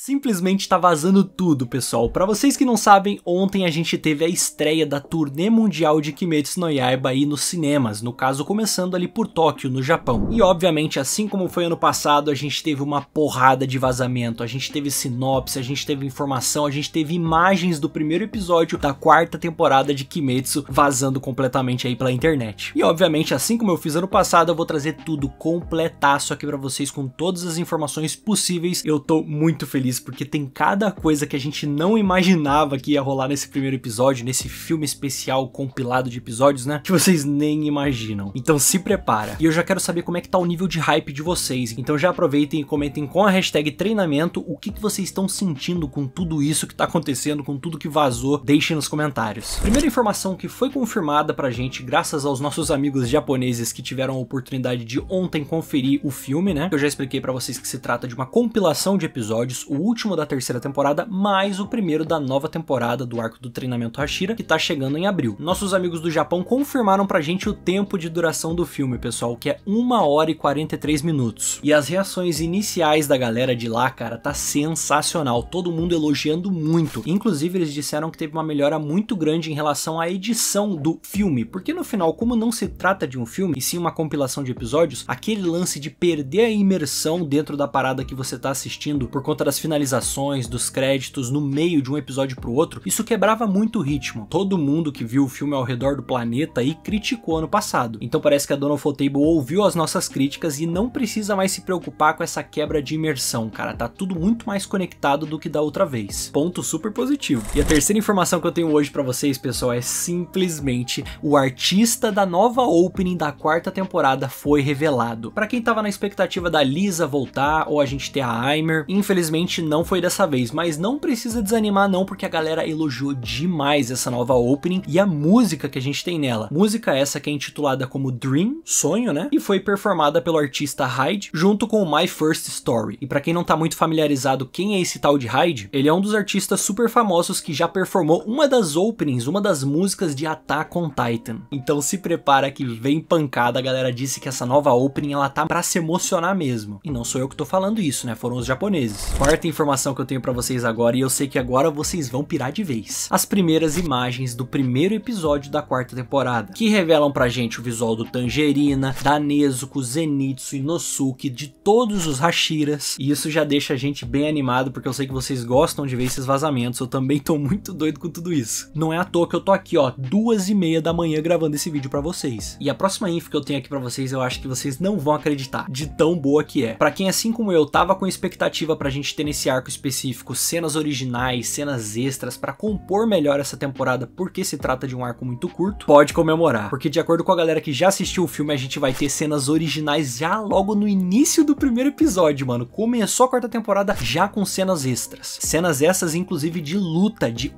Simplesmente tá vazando tudo, pessoal. Para vocês que não sabem, ontem a gente teve a estreia da turnê mundial de Kimetsu no Yaiba aí nos cinemas, no caso começando ali por Tóquio, no Japão. E obviamente, assim como foi ano passado, a gente teve uma porrada de vazamento, a gente teve sinopse, a gente teve informação, a gente teve imagens do primeiro episódio da quarta temporada de Kimetsu vazando completamente aí pela internet. E obviamente, assim como eu fiz ano passado, eu vou trazer tudo completaço aqui para vocês com todas as informações possíveis. Eu tô muito feliz feliz porque tem cada coisa que a gente não imaginava que ia rolar nesse primeiro episódio, nesse filme especial compilado de episódios, né? Que vocês nem imaginam. Então se prepara. E eu já quero saber como é que tá o nível de hype de vocês. Então já aproveitem e comentem com a hashtag treinamento o que, que vocês estão sentindo com tudo isso que tá acontecendo, com tudo que vazou. Deixem nos comentários. Primeira informação que foi confirmada pra gente, graças aos nossos amigos japoneses que tiveram a oportunidade de ontem conferir o filme, né? Eu já expliquei para vocês que se trata de uma compilação de episódios. O último da terceira temporada, mais o primeiro da nova temporada do arco do treinamento Hashira, que tá chegando em abril. Nossos amigos do Japão confirmaram pra gente o tempo de duração do filme, pessoal, que é 1 hora e 43 minutos. E as reações iniciais da galera de lá, cara, tá sensacional. Todo mundo elogiando muito. Inclusive, eles disseram que teve uma melhora muito grande em relação à edição do filme, porque no final, como não se trata de um filme, e sim uma compilação de episódios, aquele lance de perder a imersão dentro da parada que você tá assistindo por conta das finalizações, dos créditos no meio de um episódio pro outro, isso quebrava muito o ritmo. Todo mundo que viu o filme ao redor do planeta aí criticou ano passado. Então parece que a Donald Table ouviu as nossas críticas e não precisa mais se preocupar com essa quebra de imersão, cara. Tá tudo muito mais conectado do que da outra vez. Ponto super positivo. E a terceira informação que eu tenho hoje para vocês, pessoal, é simplesmente o artista da nova opening da quarta temporada foi revelado. Para quem tava na expectativa da Lisa voltar ou a gente ter a Aimer, infelizmente Infelizmente não foi dessa vez, mas não precisa desanimar não, porque a galera elogiou demais essa nova opening e a música que a gente tem nela. Música essa que é intitulada como Dream, Sonho, né? E foi performada pelo artista Hyde, junto com o My First Story. E para quem não tá muito familiarizado quem é esse tal de Hyde, ele é um dos artistas super famosos que já performou uma das openings, uma das músicas de Attack on Titan. Então se prepara que vem pancada, a galera disse que essa nova opening ela tá pra se emocionar mesmo. E não sou eu que tô falando isso, né? Foram os japoneses. Quarta certa informação que eu tenho para vocês agora e eu sei que agora vocês vão pirar de vez. As primeiras imagens do primeiro episódio da quarta temporada, que revelam pra gente o visual do Tangerina, da Nezuko, Zenitsu e Nosuke, de todos os Hashiras. E isso já deixa a gente bem animado, porque eu sei que vocês gostam de ver esses vazamentos, eu também tô muito doido com tudo isso. Não é à toa que eu tô aqui, ó, duas e meia da manhã gravando esse vídeo para vocês. E a próxima info que eu tenho aqui para vocês, eu acho que vocês não vão acreditar de tão boa que é. Para quem assim como eu tava com expectativa pra gente ter nesse arco específico cenas originais, cenas extras para compor melhor essa temporada, porque se trata de um arco muito curto, pode comemorar, porque de acordo com a galera que já assistiu o filme, a gente vai ter cenas originais já logo no início do primeiro episódio, mano. Começou a quarta temporada já com cenas extras. Cenas essas inclusive de luta de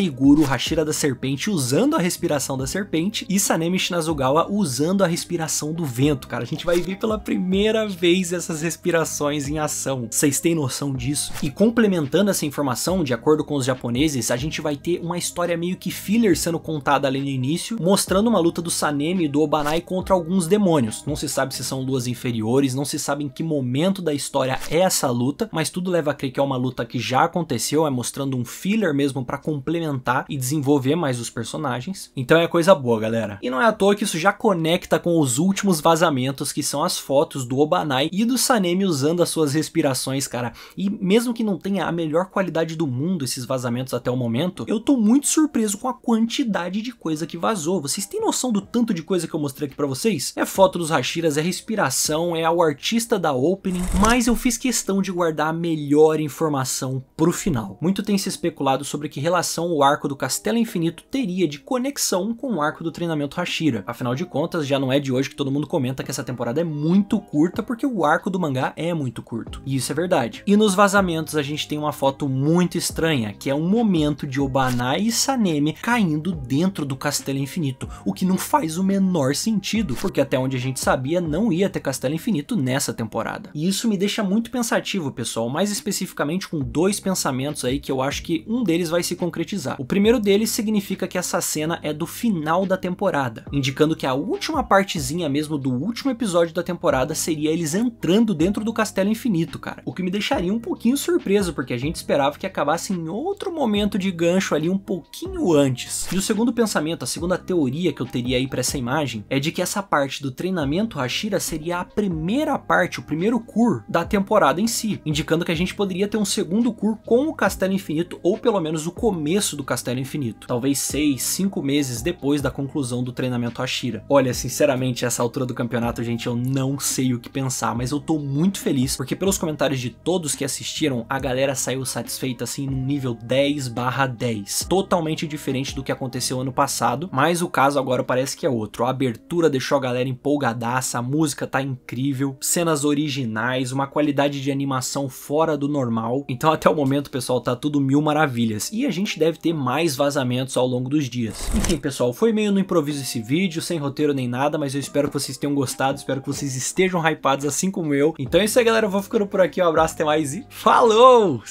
e Guru, Hashira da Serpente usando a respiração da serpente e Sanemi Shinazugawa usando a respiração do vento, cara. A gente vai ver pela primeira vez essas respirações em ação. Vocês têm noção disso. E complementando essa informação, de acordo com os japoneses, a gente vai ter uma história meio que filler sendo contada ali no início, mostrando uma luta do Sanemi e do Obanai contra alguns demônios. Não se sabe se são luas inferiores, não se sabe em que momento da história é essa luta, mas tudo leva a crer que é uma luta que já aconteceu, é mostrando um filler mesmo para complementar e desenvolver mais os personagens. Então é coisa boa, galera. E não é à toa que isso já conecta com os últimos vazamentos, que são as fotos do Obanai e do Sanemi usando as suas respirações, cara. E mesmo que não tenha a melhor qualidade do mundo esses vazamentos até o momento, eu tô muito surpreso com a quantidade de coisa que vazou. Vocês têm noção do tanto de coisa que eu mostrei aqui pra vocês? É foto dos Hashiras, é respiração, é o artista da opening, mas eu fiz questão de guardar a melhor informação pro final. Muito tem se especulado sobre que relação o arco do Castelo Infinito teria de conexão com o arco do treinamento Hashira. Afinal de contas, já não é de hoje que todo mundo comenta que essa temporada é muito curta porque o arco do mangá é muito curto. E isso é verdade. E nos vazamentos a gente tem uma foto muito estranha, que é um momento de Obanai e Sanemi caindo dentro do Castelo Infinito, o que não faz o menor sentido, porque até onde a gente sabia não ia ter Castelo Infinito nessa temporada. E isso me deixa muito pensativo, pessoal, mais especificamente com dois pensamentos aí que eu acho que um deles vai se concretizar. O primeiro deles significa que essa cena é do final da temporada, indicando que a última partezinha mesmo do último episódio da temporada seria eles entrando dentro do Castelo Infinito, cara, o que me deixaria um pouquinho surpreso, porque a gente esperava que acabasse em outro momento de gancho ali um pouquinho antes. E o segundo pensamento, a segunda teoria que eu teria aí para essa imagem, é de que essa parte do treinamento Hashira seria a primeira parte, o primeiro cur da temporada em si, indicando que a gente poderia ter um segundo cur com o Castelo Infinito, ou pelo menos o começo do Castelo Infinito, talvez seis, cinco meses depois da conclusão do treinamento Hashira. Olha, sinceramente, essa altura do campeonato, gente, eu não sei o que pensar, mas eu tô muito feliz, porque pelos comentários de todos que assistiram, a galera saiu satisfeita assim num nível 10 barra 10. Totalmente diferente do que aconteceu ano passado, mas o caso agora parece que é outro. A abertura deixou a galera empolgadaça, a música tá incrível, cenas originais, uma qualidade de animação fora do normal. Então até o momento, pessoal, tá tudo mil maravilhas. E a gente deve ter mais vazamentos ao longo dos dias. Enfim, pessoal, foi meio no improviso esse vídeo, sem roteiro nem nada, mas eu espero que vocês tenham gostado, espero que vocês estejam hypados assim como eu. Então é isso aí, galera, eu vou ficando por aqui, um abraço, até mais e falou!